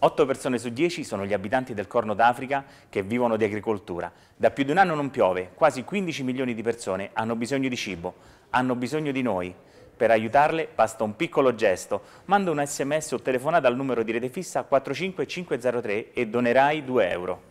8 persone su 10 sono gli abitanti del Corno d'Africa che vivono di agricoltura. Da più di un anno non piove, quasi 15 milioni di persone hanno bisogno di cibo, hanno bisogno di noi. Per aiutarle basta un piccolo gesto, manda un sms o telefonata al numero di rete fissa 45503 e donerai 2 euro.